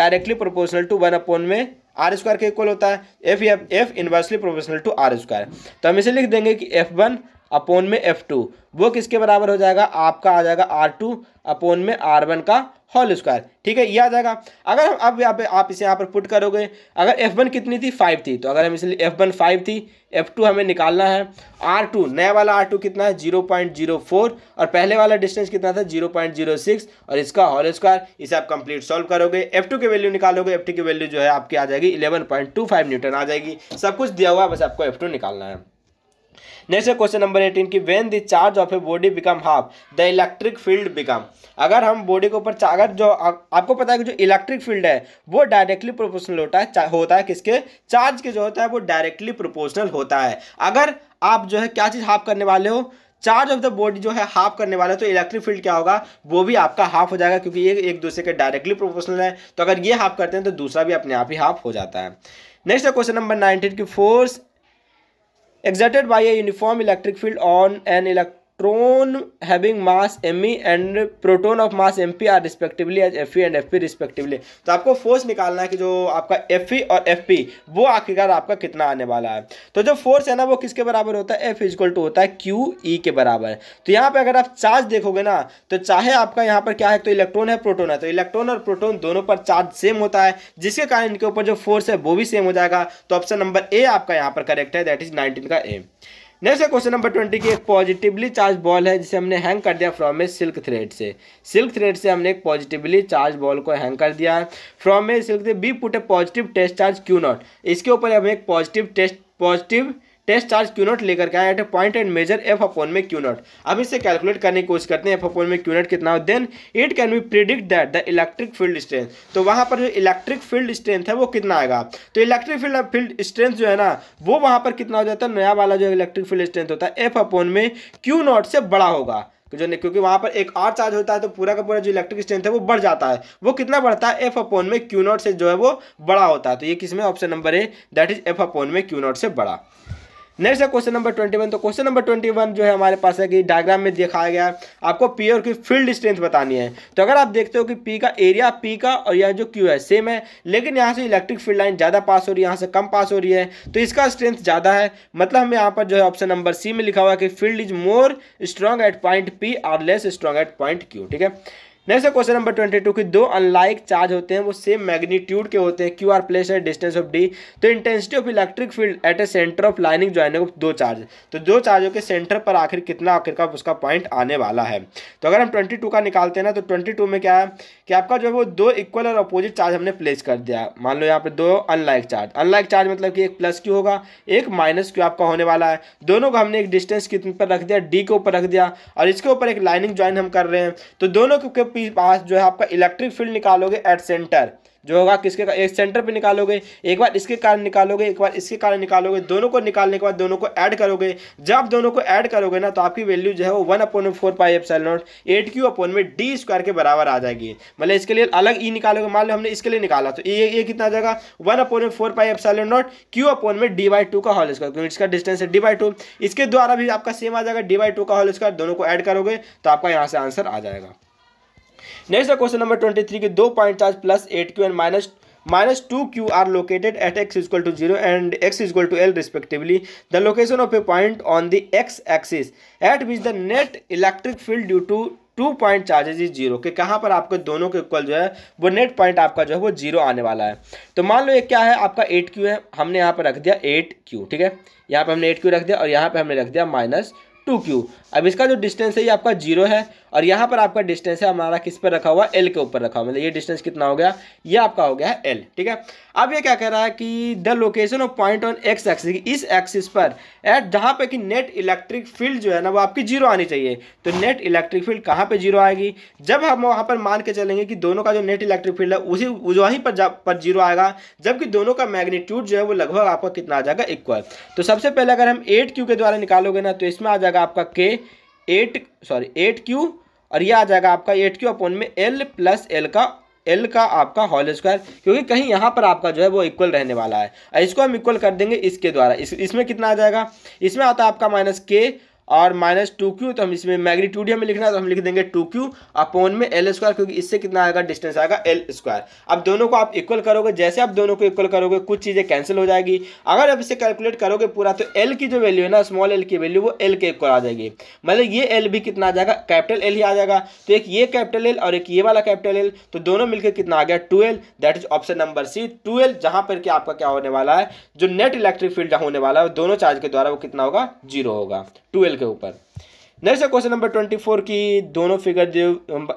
directly proportional to one upon में आर स्क्वायर के इक्वल होता है F F inversely inversely proportional to r square तो हम इसे लिख देंगे कि एफ वन अपोन में एफ टू वो किसके बराबर हो जाएगा आपका आ जाएगा आर टू अपोन में आर वन का होल स्क्वायर ठीक है ये आ जाएगा अगर हम अब यहाँ पे आप इसे यहाँ पर पुट करोगे अगर एफ वन कितनी थी फाइव थी तो अगर हम इसलिए एफ वन फाइव थी एफ टू हमें निकालना है आर टू नया वाला आर टू कितना है जीरो पॉइंट जीरो फोर और पहले वाला डिस्टेंस कितना था जीरो पॉइंट जीरो सिक्स और इसका होल स्क्वायर इसे आप कंप्लीट सॉल्व करोगे एफ टू की वैल्यू निकालोगे एफ टू की वैल्यू जो है आपकी आ जाएगी eleven point two five newton आ जाएगी सब कुछ दिया हुआ है बस आपको एफ टू निकालना है नेक्स्ट है क्वेश्चन नंबर एटीन की when the charge of a body become half the electric field become अगर हम बॉडी के ऊपर अगर जो आ, आपको पता है कि जो इलेक्ट्रिक फील्ड है वो डायरेक्टली प्रोपोर्शनल होता है होता है किसके चार्ज के जो होता है वो डायरेक्टली प्रोपोर्शनल होता है अगर आप जो है क्या चीज़ हाफ करने वाले हो चार्ज ऑफ द बॉडी जो है हाफ करने वाला है तो इलेक्ट्रिक फील्ड क्या होगा वो भी आपका हाफ हो जाएगा क्योंकि ये एक दूसरे के डायरेक्टली प्रोपोर्शनल है तो अगर ये हाफ करते हैं तो दूसरा भी अपने आप ही हाफ हो जाता है नेक्स्ट है क्वेश्चन नंबर नाइनटीन की force exerted by a uniform electric field on an electric electron having mass me and proton of mass mp are respectively as fe and fp respectively तो आपको force निकालना है कि जो आपका fe और fp वो आखिरकार आपका कितना आने वाला है तो जो फोर्स है ना वो किसके बराबर होता है f इजक्वल टू होता है क्यू ई e के बराबर तो यहाँ पे अगर आप चार्ज देखोगे ना तो चाहे आपका यहाँ पर क्या है तो इलेक्ट्रॉन है प्रोटोन है तो इलेक्ट्रॉन और प्रोटोन दोनों पर चार्ज सेम होता है जिसके कारण इनके ऊपर जो फोर्स है वो भी सेम हो जाएगा तो ऑप्शन नंबर ए आपका यहाँ पर करेक्ट है दैट इज नाइनटीन का A next question number twenty की एक पॉजिटिवली चार्ज बॉल है जिसे हमने हैंग कर दिया फ्रॉम ए सिल्क थ्रेड से सिल्क थ्रेड से हमने एक पॉजिटिवली चार्ज बॉल को हैंग कर दिया from a silk thread we put a positive test charge q naught इसके ऊपर हमें एक positive test positive test charge q naught लेकर के आए at a point and measure F upon में क्यू नॉट अब इसे कैलकुलेट करने की कोशिश करते हैं एफ अपॉन में क्यू नॉट कितना then it can be predict that the electric field strength तो वहाँ पर जो इलेक्ट्रिक फील्ड स्ट्रेंथ है वो कितना आएगा तो इलेक्ट्रिक फील्ड फील्ड स्ट्रेंथ जो है ना वो वहाँ पर कितना हो जाता है नया वाला जो इलेक्ट्रिक फील्ड स्ट्रेंथ होता है एफ अपॉन में क्यू नॉट से बड़ा होगा जो नहीं क्योंकि वहाँ पर एक और चार्ज होता है तो पूरा का पूरा जो इलेक्ट्रिक स्ट्रेंथ है वो बढ़ जाता है वो कितना बढ़ता है एफ अपोन में क्यू नॉट से जो है वो बड़ा होता है तो ये किसमें ऑप्शन नंबर है दैट इज एफ अपोन में क्यू नॉट से बड़ा नेक्स्ट है क्वेश्चन नंबर ट्वेंटी वन तो क्वेश्चन नंबर ट्वेंटी वन जो है हमारे पास है कि डायग्राम में दिखाया गया है आपको पी और की फील्ड स्ट्रेंथ बतानी है तो अगर आप देखते हो कि पी का एरिया पी का और यह जो क्यू है सेम है लेकिन यहाँ से इलेक्ट्रिक फील्ड लाइन ज़्यादा पास हो रही है यहाँ से कम पास हो रही है तो इसका स्ट्रेंथ ज़्यादा है मतलब हमें यहाँ पर जो है ऑप्शन नंबर सी में लिखा हुआ है कि field is more strong at point P are less strong at point Q ठीक है नेक्स्ट है क्वेश्चन नंबर ट्वेंटी टू की दो अनलाइक चार्ज होते हैं वो सेम मैग्नीट्यूड के होते हैं Q are place at distance of D तो intensity of electric field at a centre of lining joining of दो चार्ज तो दो चार्जों के सेंटर पर आखिर कितना आखिर का उसका पॉइंट आने वाला है तो अगर हम ट्वेंटी टू का निकालते हैं ना तो ट्वेंटी टू में क्या है कि आपका जो है वो दो इक्वल और अपोजिट चार्ज हमने प्लेस कर दिया मान लो यहाँ पर दो अनलाइक चार्ज अनलाइक चार्ज मतलब कि एक प्लस क्यू होगा एक माइनस क्यू आपका होने वाला है दोनों को हमने एक डिस्टेंस कितने पर रख दिया डी के ऊपर रख दिया और इसके ऊपर एक लाइनिंग ज्वाइन हम कर रहे हैं तो दोनों के के पास जो है आपका इलेक्ट्रिक फील्ड निकालोगे एट सेंटर जो होगा किसके एक सेंटर पे निकालोगे एक बार इसके कारण निकालोगे एक बार इसके कारण निकालोगे दोनों को निकालने के बाद दोनों को ऐड करोगे जब दोनों को ऐड करोगे ना तो आपकी वैल्यू जो है वो वन अपोन में four pi epsilon naught at Q upon में डी स्क्वायर के बराबर आ जाएगी मतलब इसके लिए अलग ई e निकालोगे मान लो हमने इसके लिए निकाला तो ये कितना आ जाएगा वन अपोन में four pi epsilon naught Q upon में डी बाई टू का हॉल स्क्वायर क्योंकि इसका डिस्टेंस है डी बाई टू इसके द्वारा भी आपका सेम आ जाएगा डी बाई टू का हॉल स्क्वायर दोनों को ऐड करोगे तो आपका यहाँ से आंसर आ जाएगा next question number twenty three के दो point charge plus eight Q and minus minus two Q are located at X equal to zero and X is two L respectively the location of a point on the X axis at which the net electric field due to two point charges is zero के कहाँ पर आपको दोनों के equal जो है वो net point आपका जो है वो जीरो आने वाला है तो मान लो ये क्या है आपका एट क्यू है हमने यहाँ पर रख दिया एट क्यू ठीक है यहाँ पर हमने एट क्यू रख दिया और यहाँ पर हमने रख दिया माइनस टू क्यू अब इसका जो डिस्टेंस है ये आपका जीरो है और यहाँ पर आपका डिस्टेंस है हमारा किस पर रखा हुआ एल के ऊपर रखा हुआ मतलब ये डिस्टेंस कितना हो गया ये आपका हो गया है एल ठीक है अब ये क्या कह रहा है कि the location of point on X axis इस एक्सिस पर एट जहाँ पे कि नेट इलेक्ट्रिक फील्ड जो है ना वो आपकी जीरो आनी चाहिए तो नेट इलेक्ट्रिक फील्ड कहाँ पर जीरो आएगी जब हम वहाँ पर मान के चलेंगे कि दोनों का जो नेट इलेक्ट्रिक फील्ड है उसी वहीं पर पर जीरो आएगा जबकि दोनों का मैग्नीट्यूड जो है वो लगभग आपका कितना आ जाएगा इक्वल तो सबसे पहले अगर हम एट क्यू के द्वारा निकालोगे ना तो इसमें आ जाएगा जाएगा आपका के एट सॉरी एट क्यू और ये आ जाएगा आपका एट क्यू अपॉन में एल प्लस एल का एल का आपका होल स्क्वायर क्योंकि कहीं यहाँ पर आपका जो है वो इक्वल रहने वाला है इसको हम इक्वल कर देंगे इसके द्वारा इस इसमें कितना आ जाएगा इसमें आता है आपका माइनस के और माइनस टू क्यू तो हम इसमें मैग्नीट्यूडियम में लिखना है तो हम लिख देंगे टू क्यू अपोन में एल स्क्वायर क्योंकि इससे कितना आएगा डिस्टेंस आएगा एल स्क्वायर अब दोनों को आप इक्वल करोगे जैसे आप दोनों को इक्वल करोगे कुछ चीज़ें कैंसिल हो जाएगी अगर आप इसे कैलकुलेट करोगे पूरा तो एल की जो वैल्यू है ना स्मॉल एल की वैल्यू वो एल के इक्वल आ जाएगी मतलब ये एल भी कितना आ जाएगा कैपिटल एल ही आ जाएगा तो एक ये कैपिटल एल और एक ये वाला कैपिटल एल तो दोनों मिलकर कितना आ गया two L that is option number C two L जहाँ पर कि आपका क्या होने वाला है जो नेट इलेक्ट्रिक फील्ड होने वाला है दोनों चार्ज के द्वारा वो कितना होगा जीरो होगा टू के ऊपर next question number twenty four की दोनों फिगर जो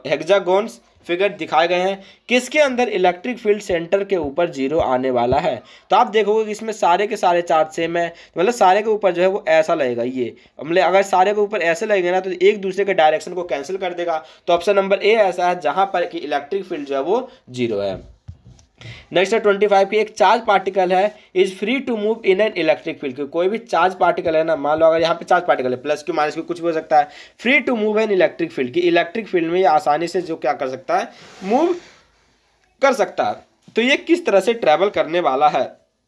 हेक्जागोन्स um, फिगर दिखाए गए हैं किसके अंदर इलेक्ट्रिक फील्ड सेंटर के ऊपर जीरो आने वाला है तो आप देखोगे कि इसमें सारे के सारे चार्ज सेम है तो मतलब सारे के ऊपर जो है वो ऐसा लगेगा ये मतलब अगर सारे के ऊपर ऐसे लगेगा ना तो एक दूसरे के डायरेक्शन को कैंसिल कर देगा तो ऑप्शन नंबर ए ऐसा है जहाँ पर कि इलेक्ट्रिक फील्ड जो है वो जीरो है नेक्स्ट है ट्वेंटी फाइव की एक चार्ज पार्टिकल है is free to move in an electric field क्योंकि कोई भी चार्ज पार्टिकल है ना मान लो अगर यहाँ पे चार्ज पार्टिकल है प्लस क्यू माइनस क्यू कुछ भी हो सकता है free to move an electric field की इलेक्ट्रिक फील्ड में ये आसानी से जो क्या कर सकता है मूव कर सकता है तो ये किस तरह से ट्रैवल करने वाला है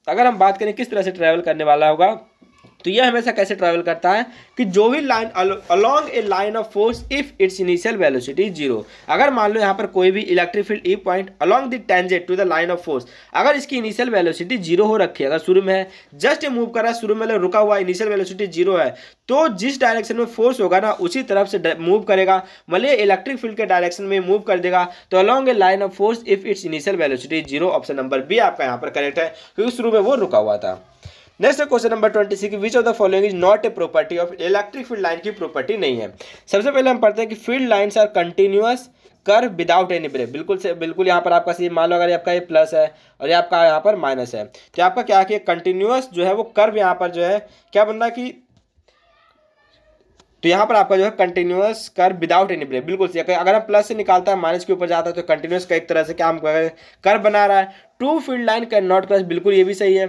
अगर हम बात करें किस तरह से ट्रैवल करने वाला होगा तो यह हमेशा कैसे ट्रैवल करता है कि जो भी line along a line of force if its initial velocity zero अगर मान लो यहाँ पर कोई भी electric field E point along the tangent to the line of force अगर इसकी इनिशियल वेलोसिटी जीरो हो रखी है अगर शुरू में है जस्ट ये मूव कर रहा है शुरू में रुका हुआ इनिशियल वेलोसिटी जीरो है तो जिस डायरेक्शन में फोर्स होगा ना उसी तरफ से मूव करेगा मतलब इलेक्ट्रिक फील्ड के डायरेक्शन में मूव कर देगा तो along a line of force if its initial velocity zero option number B आपका यहाँ पर करेक्ट है क्योंकि शुरू में वो रुका हुआ था next question number twenty six which of the following is not a property of electric field line की प्रॉपर्टी नहीं है सबसे पहले हम पढ़ते हैं कि फील्ड लाइन्स आर कंटिन्यूस कर विदाउट एनी ब्रेक बिल्कुल से बिल्कुल यहाँ पर आपका सी मान लो अगर आपका ये प्लस है और ये आपका यहाँ पर माइनस है तो आपका क्या है कि कंटिन्यूस जो है वो कर्व यहाँ पर जो है क्या बन रहा है कि तो यहाँ पर आपका जो है कंटिन्यूस कर विदाउट एनी ब्रेक बिल्कुल सही अगर हम प्लस से निकालता है माइनस के ऊपर जाता है तो कंटिन्यूस का एक तरह से क्या हम कर बना रहा है two field line can not cross बिल्कुल ये भी सही है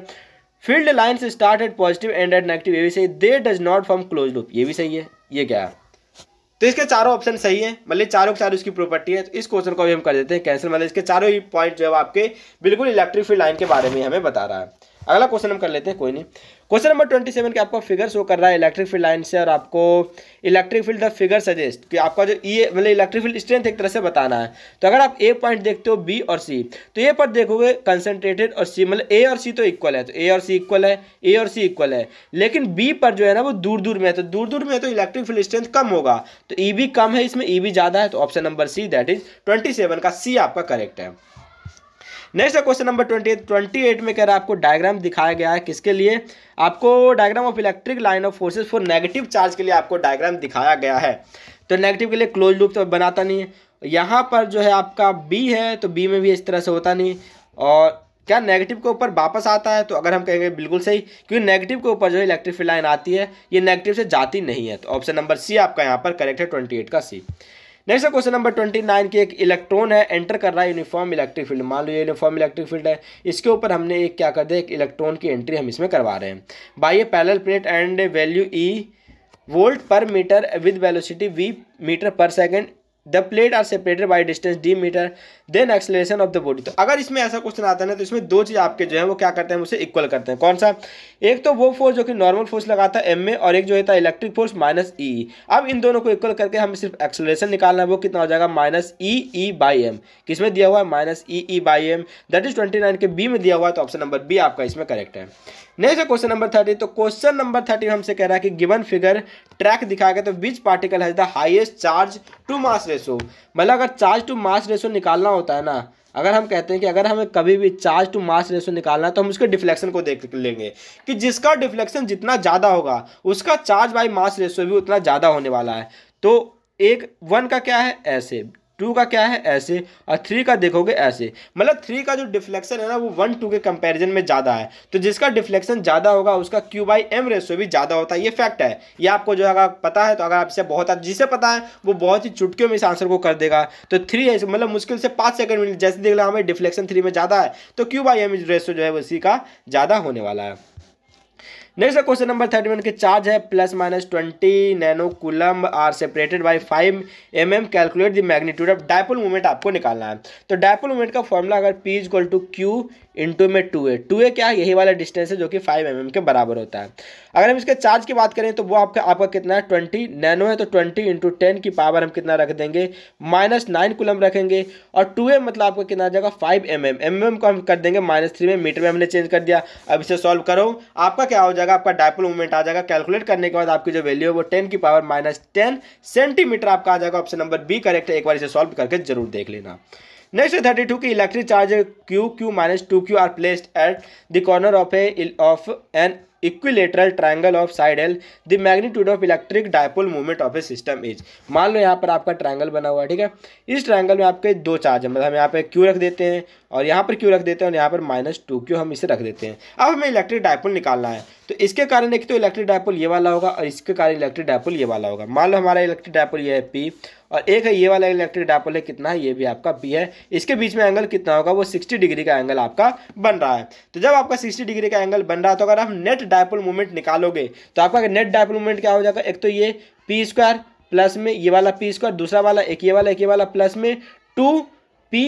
field line start at positive end at negative ये भी सही they does not form close loop ये भी सही है ये क्या है तो इसके चारों ऑप्शन सही है मतलब चारों के चारों इसकी प्रॉपर्टी है तो इस क्वेश्चन को भी हम कर देते हैं कैंसिल मतलब इसके चारों ही पॉइंट जो है आपके बिल्कुल इलेक्ट्रिक फील्ड लाइन के बारे में हमें बता रहा है अगला क्वेश्चन हम कर लेते हैं कोई नहीं क्वेश्चन नंबर ट्वेंटी सेवन के आपको फिगर शो कर रहा है इलेक्ट्रिक फील्ड लाइन से और आपको electric field the figure suggest कि आपका जो e, मतलब इलेक्ट्रिक फील्ड स्ट्रेंथ एक तरह से बताना है तो अगर आप ए पॉइंट देखते हो बी और सी तो ए पर देखोगे कंसनट्रेटेड और सी मतलब ए और सी तो इक्वल है तो ए और सी इक्वल है ए और सी इक्वल है लेकिन बी पर जो है ना वो दूर दूर में है तो दूर दूर में है तो इलेक्ट्रिक फील्ड स्ट्रेंथ कम होगा तो ई e बी कम है इसमें ई e बी ज़्यादा है तो option number C that is twenty seven का सी आपका करेक्ट है next question number twenty twenty eight में कह रहा है आपको डायग्राम दिखाया गया है किसके लिए आपको diagram of electric line of forces for negative charge के लिए आपको डायग्राम दिखाया गया है तो नेगेटिव के लिए क्लोज लूप तो बनाता नहीं है यहाँ पर जो है आपका बी है तो बी में भी इस तरह से होता नहीं और क्या नेगेटिव के ऊपर वापस आता है तो अगर हम कहेंगे बिल्कुल सही क्योंकि नेगेटिव के ऊपर जो है इलेक्ट्रिक फील्ड लाइन आती है ये नेगेटिव से जाती नहीं है तो ऑप्शन नंबर सी आपका यहाँ पर करेक्ट है ट्वेंटी एट का C next question number twenty nine की एक इलेक्ट्रॉन है एंटर कर रहा है यूनिफॉर्म इलेक्ट्रिक फील्ड मान लो ये यूनिफॉर्म इलेक्ट्रिक फील्ड है इसके ऊपर हमने एक क्या कर दिया एक इलेक्ट्रॉन की एंट्री हम इसमें करवा रहे हैं by a parallel plate and value E volt per metre with velocity V metre per second the plate are separated by distance D metre then acceleration of the body तो अगर इसमें ऐसा क्वेश्चन आता है ना तो इसमें दो चीज़ आपके जो है वो क्या करते हैं उसे इक्वल करते हैं कौन सा एक तो वो फोर्स जो कि नॉर्मल फोर्स लगाता है एम में और एक जो है इलेक्ट्रिक फोर्स माइनस ई अब इन दोनों को इक्वल करके हमें सिर्फ एक्सलेशन निकालना है वो कितना हो जाएगा minus E E by M किसमें दिया हुआ है minus E E by M that is twenty nine के बी में दिया हुआ है तो ऑप्शन नंबर बी आपका इसमें करेक्ट है नेक्स्ट क्वेश्चन नंबर थर्टी तो क्वेश्चन नंबर थर्टी हमसे कह रहा है कि गिवन फिगर ट्रैक दिखा गया तो which particle has the highest charge to mass ratio मतलब अगर चार्ज टू मास रेशो निकालना होता है ना अगर हम कहते हैं कि अगर हमें कभी भी चार्ज टू मास रेशो निकालना है तो हम उसके डिफ्लेक्शन को देख लेंगे कि जिसका डिफ्लेक्शन जितना ज़्यादा होगा उसका चार्ज बाई मास रेशो भी उतना ज़्यादा होने वाला है तो एक वन का क्या है ऐसे टू का क्या है ऐसे और थ्री का देखोगे ऐसे मतलब थ्री का जो डिफ्लेक्शन है ना वो वन टू के कंपैरिजन में ज़्यादा है तो जिसका डिफ्लेक्शन ज़्यादा होगा उसका क्यू बाई एम रेशो भी ज़्यादा होता है ये फैक्ट है ये आपको जो अगर पता है तो अगर आपसे बहुत जिसे पता है वो बहुत ही चुटकियों में इस आंसर को कर देगा तो थ्री है मतलब मुश्किल से पाँच सेकंड मिनट जैसे देख लो हमें डिफ्लेक्शन थ्री में ज़्यादा है तो क्यू बाई एम रेशो जो है वो सी का ज़्यादा होने वाला है next question number thirty one के चार्ज है plus minus twenty nano coulomb are separated by five M M calculate the magnitude of dipole movement आपको निकालना है तो डायपोल मूवमेंट का फॉर्मूला अगर P equal to Q into में two A two A क्या यही वाला डिस्टेंस है जो कि फाइव एम एम के बराबर होता है अगर हम इसके चार्ज की बात करें तो वो आपका आपका कितना है ट्वेंटी नैनो है तो ट्वेंटी इंटू टेन की पावर हम कितना रख देंगे माइनस नाइन कुलम रखेंगे और टू ए मतलब आपका कितना आ जाएगा five M M M M को हम कर देंगे माइनस थ्री में मीटर में हमने चेंज कर दिया अब इसे सॉल्व करो आपका क्या हो जाएगा जाएगा आपका डायपोल मोमेंट आ जाएगा कैलकुलेट करने के बाद आपकी जो वैल्यू है वो टेन की पावर माइनस टेन सेंटीमीटर आपका आ जाएगा ऑप्शन नंबर बी करेक्ट है एक बार इसे सॉल्व करके जरूर देख लेना नेक्स्ट थर्टी टू की electric charge Q Q minus two Q are placed at the corner of a of an equilateral triangle of side L the magnitude of electric dipole movement of a system is मान लो यहाँ पर आपका triangle बना हुआ है ठीक है इस ट्रायंगल में आपके दो चार्ज है मतलब हम यहाँ पे क्यू रख देते हैं और यहाँ पर क्यों रख देते हैं और यहाँ पर माइनस टू क्यों हम इसे रख देते हैं अब हमें इलेक्ट्रिक डायपोल निकालना है तो इसके कारण देखिए तो इलेक्ट्रिक डायपोल ये वाला होगा और इसके कारण इलेक्ट्रिक डायपोल ये वाला होगा मान लो हमारा इलेक्ट्रिक डायपोल ये है पी और एक है ये वाला इलेक्ट्रिक डायपोल है कितना है ये भी आपका पी है इसके बीच में एंगल कितना होगा वो सिक्सटी डिग्री का एंगल आपका बन रहा है तो जब आपका सिक्सटी डिग्री का एंगल बन रहा है तो अगर आप नेट डायपोल मूवमेंट निकालोगे तो आपका नेट डायपोल मूवमेंट क्या हो जाएगा एक तो ये पी स्क्वायर प्लस में ये वाला पी स्क्वायर दूसरा वाला एक ये वाला एक ये वाला प्लस में two P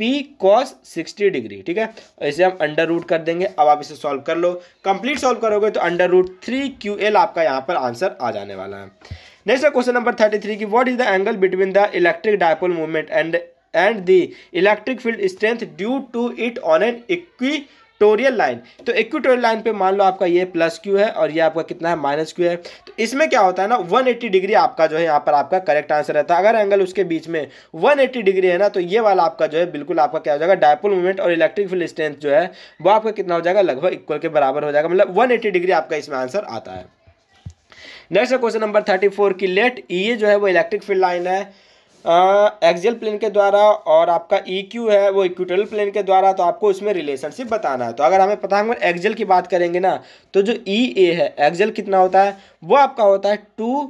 P cos 60 degree ठीक है इसे हम अंडर रूट कर देंगे अब आप इसे सॉल्व कर लो कंप्लीट सॉल्व करोगे तो under root three Q L आपका यहाँ पर आंसर आ जाने वाला है नेक्स्ट है क्वेश्चन नंबर थर्टी थ्री की what is the angle between the electric dipole movement and and the electric field strength due to it on an equi equatorial line तो equatorial line पे मान लो आपका ये प्लस क्यू है और ये आपका कितना है माइनस क्यू है तो इसमें क्या होता है ना 180 डिग्री आपका जो है यहाँ पर आपका करेक्ट आंसर रहता है अगर एंगल उसके बीच में 180 डिग्री है ना तो ये वाला आपका जो है बिल्कुल आपका क्या हो जाएगा डायपोल मूवमेंट और इलेक्ट्रिक फील्ड स्ट्रेंथ जो है वो आपका कितना हो जाएगा लगभग इक्वल के बराबर हो जाएगा मतलब वन डिग्री आपका इसमें आंसर आता है next question number thirty four की लेट ये जो है वो इलेक्ट्रिक फील्ड लाइन है एक्जियल प्लेन के द्वारा और आपका ई e क्यू है वो इक्विटोरियल प्लेन के द्वारा तो आपको उसमें रिलेशनशिप बताना है तो अगर हमें पता हम एक्जियल की बात करेंगे ना तो जो ई e ए है एक्जियल कितना होता है वो आपका होता है टू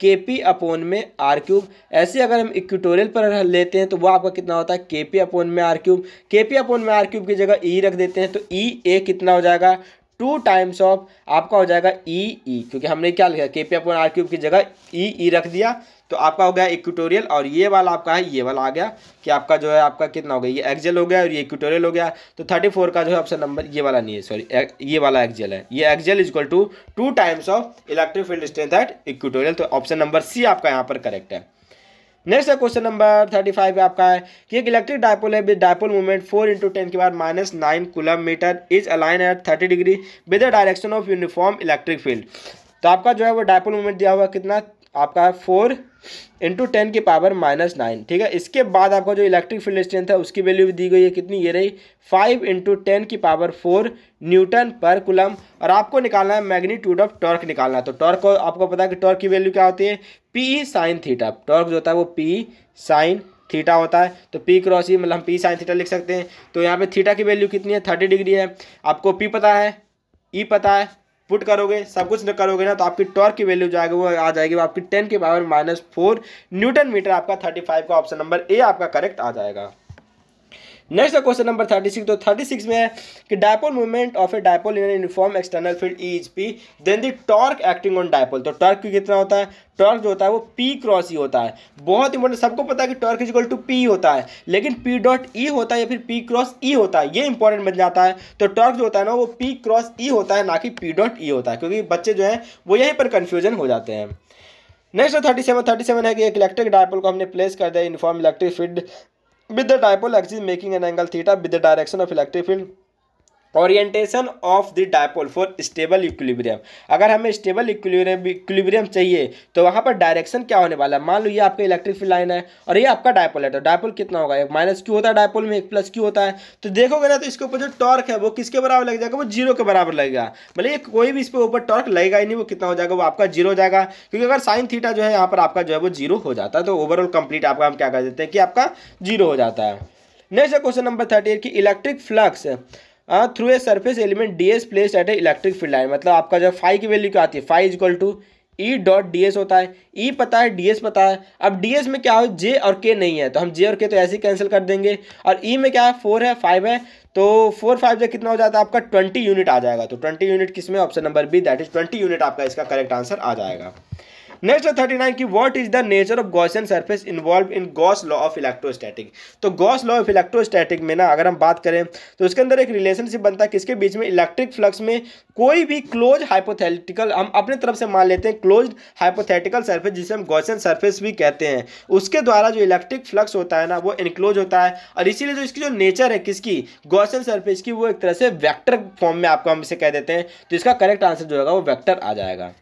के पी अपोन में आर क्यूब ऐसे अगर हम इक्विटोरियल पर लेते हैं तो वो आपका कितना होता है के पी अपोन में R cube K P upon में आर क्यूब की जगह ई e रख देते हैं तो ई ए कितना हो जाएगा टू टाइम्स ऑफ आपका हो जाएगा ई e, ई e, क्योंकि हमने क्या लिखा के पी अपोन आर क्यूब की जगह ई e, ई e रख दिया तो आपका हो गया इक्विटोरियल और ये वाला आपका है ये वाला आ गया कि आपका जो है आपका कितना हो गया ये एक्जेल हो गया और ये इक्विटोरियल हो गया तो थर्टी फोर का जो है ऑप्शन नंबर ये वाला नहीं है सॉरी ये वाला एक्जेल है ये axial is equal to two times of electric field strength at equatorial तो ऑप्शन नंबर सी आपका यहाँ पर करेक्ट है नेक्स्ट है क्वेश्चन नंबर थर्टी फाइव आपका है कि एक इलेक्ट्रिक डायपोल है with dipole movement four into ten के बाद minus nine coulomb metre is align at thirty degree with the direction of uniform electric field तो आपका जो है वो डायपोल मूवमेंट दिया हुआ कितना आपका है फोर इंटू टेन की पावर माइनस नाइन ठीक है इसके बाद आपका जो इलेक्ट्रिक फील्ड स्ट्रेंथ है उसकी वैल्यू भी दी गई है कितनी ये रही फाइव इंटू टेन की power four newton per coulomb और आपको निकालना है मैग्नीट्यूड ऑफ टॉर्क निकालना है तो टॉर्क को आपको पता है कि टॉर्क की वैल्यू क्या होती है पी साइन थीटा टॉर्क जो होता है वो पी साइन थीटा होता है तो पी क्रॉस ई मतलब हम पी साइन थीटा लिख सकते हैं तो यहाँ पर थीटा की वैल्यू कितनी है थर्टी डिग्री है आपको पी पता है ई e पता है पुट करोगे सब कुछ करोगे ना तो आपकी टॉर्क की वैल्यू जो वो आ जाएगी वो आपकी टेन के power minus four newton metre आपका थर्टी फाइव का ऑप्शन नंबर ए आपका करेक्ट आ जाएगा next question number thirty six तो थर्टी सिक्स में है कि dipole movement of a dipole in uniform external field is P then the torque acting on dipole तो टॉर्क कितना होता है टॉर्क जो होता है वो पी क्रॉस ई होता है बहुत इंपॉर्टेंट सबको पता है कि टॉर्क इजिकल टू पी होता है लेकिन पी डॉट ई होता है या फिर पी क्रॉस ई होता है ये इंपॉर्टेंट बन जाता है तो टॉर्क जो होता है ना वो पी क्रॉस ई होता है ना कि पी डॉट ई होता है क्योंकि बच्चे जो है वो यहीं पर कन्फ्यूजन हो जाते हैं next thirty seven thirty seven है कि एक इलेक्ट्रिक डायपोल को हमने प्लेस कर दिया uniform electric field with the dipole axis making an angle theta with the direction of electric field orientation of the dipole for stable equilibrium अगर हमें stable equilibrium equilibrium चाहिए तो वहाँ पर डायरेक्शन क्या होने वाला है मान लो ये आपका इलेक्ट्रिक फील्ड लाइन है और ये आपका डायपोल है तो डायपोल कितना होगा एक माइनस क्यू होता है डायपोल में एक प्लस क्यू होता है तो देखोगे ना तो इसके ऊपर जो टॉर्क है वो किसके बराबर लग जाएगा वो जीरो के बराबर लगेगा मतलब ये कोई भी इस पर ऊपर टॉर्क लगेगा ही नहीं वो कितना हो जाएगा वो आपका जीरो हो जाएगा क्योंकि अगर साइन थीटा जो है यहाँ पर आपका जो है वो जीरो हो जाता है तो ओवरऑल कंप्लीट आपका हम क्या कर देते हैं कि आपका जीरो हो जाता है next question number thirty eight की electric flux through a surface element D S place at a electric field line मतलब आपका जब फाइव की वैल्यू क्या आती है phi equal to E dot D S होता है ई e पता है डी एस पता है अब डी एस में क्या हो जे और के नहीं है तो हम जे और के तो ऐसे ही कैंसिल कर देंगे और ई e में क्या है फोर है फाइव है तो फोर फाइव जो कितना हो जाता है आपका ट्वेंटी यूनिट आ जाएगा तो ट्वेंटी यूनिट किस में option number B that is twenty unit आपका इसका करेक्ट आंसर आ जाएगा नेक्स्ट है थर्टी नाइन की what is the nature of Gaussian surface involve in Gauss law of electrostatic तो गॉस लॉ ऑफ इलेक्ट्रोस्टैटिक में ना अगर हम बात करें तो उसके अंदर एक रिलेशनशिप बनता है किसके बीच में इलेक्ट्रिक फ्लक्स में कोई भी क्लोज हाइपोथेटिकल हम अपने तरफ से मान लेते हैं क्लोज हाइपोथेटिकल सर्फेस जिसे हम गॉसियन सर्फेस भी कहते हैं उसके द्वारा जो इलेक्ट्रिक फ्लक्स होता है ना वो इनक्लोज होता है और इसीलिए जो इसकी जो नेचर है किसकी गॉसियन सर्फेस की वो एक तरह से वैक्टर फॉर्म में आपको हम इसे कह देते हैं तो इसका करेक्ट आंसर जो होगा वो वैक्टर आ जाएगा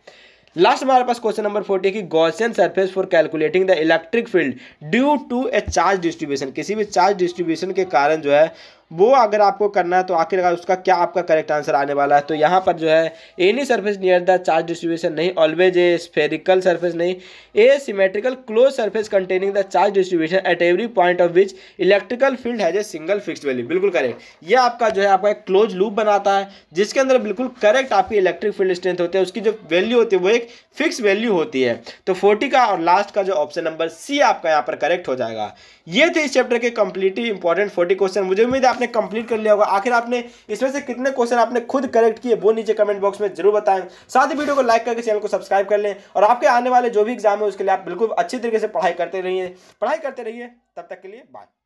लास्ट हमारे पास क्वेश्चन नंबर फोर्टी है कि Gaussian surface for calculating the electric field due to a charge distribution किसी भी चार्ज डिस्ट्रीब्यूशन के कारण जो है वो अगर आपको करना है तो आखिरकार उसका क्या आपका करेक्ट आंसर आने वाला है तो यहाँ पर जो है any surface near the charge distribution नहीं ऑलवेज ए स्फेरिकल सर्फेस नहीं a symmetrical close surface containing the charge distribution at every point of which electrical field has a single fix value बिल्कुल करेक्ट ये आपका जो है आपका एक close loop बनाता है जिसके अंदर बिल्कुल करेक्ट आपकी इलेक्ट्रिक फील्ड स्ट्रेंथ होती है उसकी जो वैल्यू होती है वो एक फिक्स वैल्यू होती है तो फोर्टी का और लास्ट का जो ऑप्शन नंबर सी आपका यहाँ पर करेक्ट हो जाएगा ये थे इस चैप्टर के कंप्लीटली इंपॉर्टेंट फोर्टी क्वेश्चन मुझे उम्मीद है आपने कंप्लीट कर लिया होगा आखिर आपने इसमें से कितने क्वेश्चन आपने खुद करेक्ट किए वो नीचे कमेंट बॉक्स में जरूर बताएं साथ ही वीडियो को लाइक करके चैनल को सब्सक्राइब कर लें और आपके आने वाले जो भी एग्जाम है उसके लिए आप बिल्कुल अच्छी तरीके से पढ़ाई करते रहिए पढ़ाई करते रहिए तब तक के लिए बाय